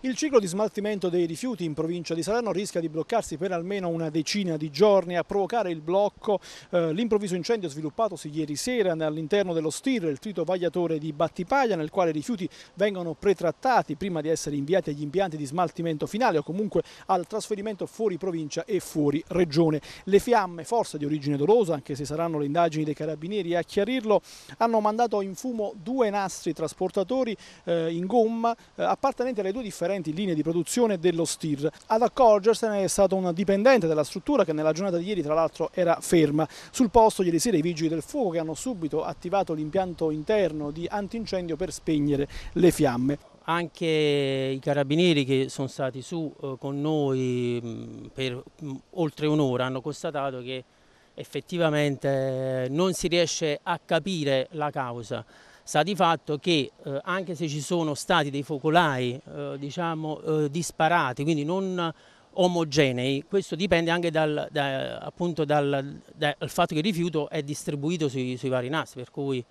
Il ciclo di smaltimento dei rifiuti in provincia di Salerno rischia di bloccarsi per almeno una decina di giorni a provocare il blocco eh, l'improvviso incendio sviluppatosi ieri sera all'interno dello STIR, il trito vagliatore di Battipaglia nel quale i rifiuti vengono pretrattati prima di essere inviati agli impianti di smaltimento finale o comunque al trasferimento fuori provincia e fuori regione. Le fiamme, forse di origine dolosa, anche se saranno le indagini dei carabinieri a chiarirlo, hanno mandato in fumo due nastri trasportatori eh, in gomma eh, appartenenti alle due differenti differenti linee di produzione dello STIR. Ad accorgersene è stato un dipendente della struttura che nella giornata di ieri tra l'altro era ferma. Sul posto ieri sera i vigili del fuoco che hanno subito attivato l'impianto interno di antincendio per spegnere le fiamme anche i carabinieri che sono stati su eh, con noi mm, per mm, oltre un'ora hanno constatato che effettivamente non si riesce a capire la causa. Sta di fatto che eh, anche se ci sono stati dei focolai eh, diciamo, eh, disparati, quindi non omogenei, questo dipende anche dal, da, appunto dal, dal, fatto che il rifiuto è distribuito sui, sui vari nastri, per cui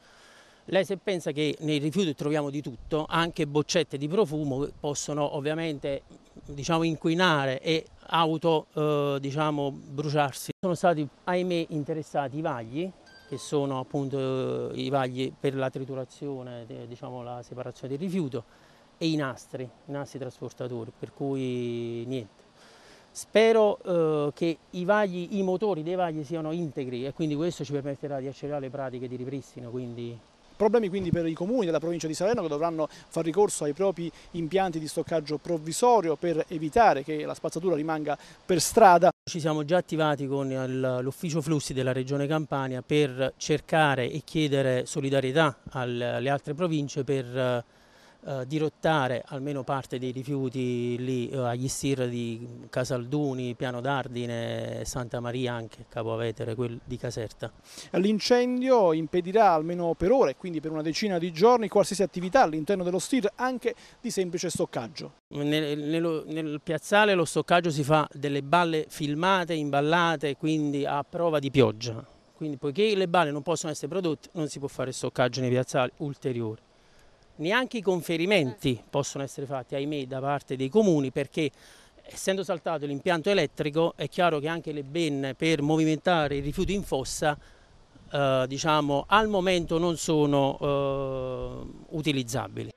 lei se pensa che nei rifiuti troviamo di tutto, anche boccette di profumo che possono ovviamente diciamo, inquinare e auto eh, diciamo, bruciarsi. Sono stati ahimè interessati i vagli che sono appunto eh, i vagli per la triturazione, eh, diciamo la separazione del rifiuto e i nastri, i nastri trasportatori, per cui niente. Spero eh, che i, vagli, i motori dei vagli siano integri e quindi questo ci permetterà di accelerare le pratiche di ripristino, quindi Problemi quindi per i comuni della provincia di Salerno che dovranno far ricorso ai propri impianti di stoccaggio provvisorio per evitare che la spazzatura rimanga per strada ci siamo già attivati con l'ufficio flussi della Regione Campania per cercare e chiedere solidarietà alle altre province per eh, dirottare almeno parte dei rifiuti lì eh, agli stir di Casalduni, Piano d'Ardine, Santa Maria anche, Capo Avetere, quel di Caserta. L'incendio impedirà almeno per ore, quindi per una decina di giorni, qualsiasi attività all'interno dello STIR anche di semplice stoccaggio. Nel, nel, nel piazzale lo stoccaggio si fa delle balle filmate, imballate, quindi a prova di pioggia. Quindi poiché le balle non possono essere prodotte non si può fare stoccaggio nei piazzali ulteriori neanche i conferimenti possono essere fatti, ahimè, da parte dei comuni perché essendo saltato l'impianto elettrico è chiaro che anche le benne per movimentare i rifiuti in fossa eh, diciamo, al momento non sono eh, utilizzabili.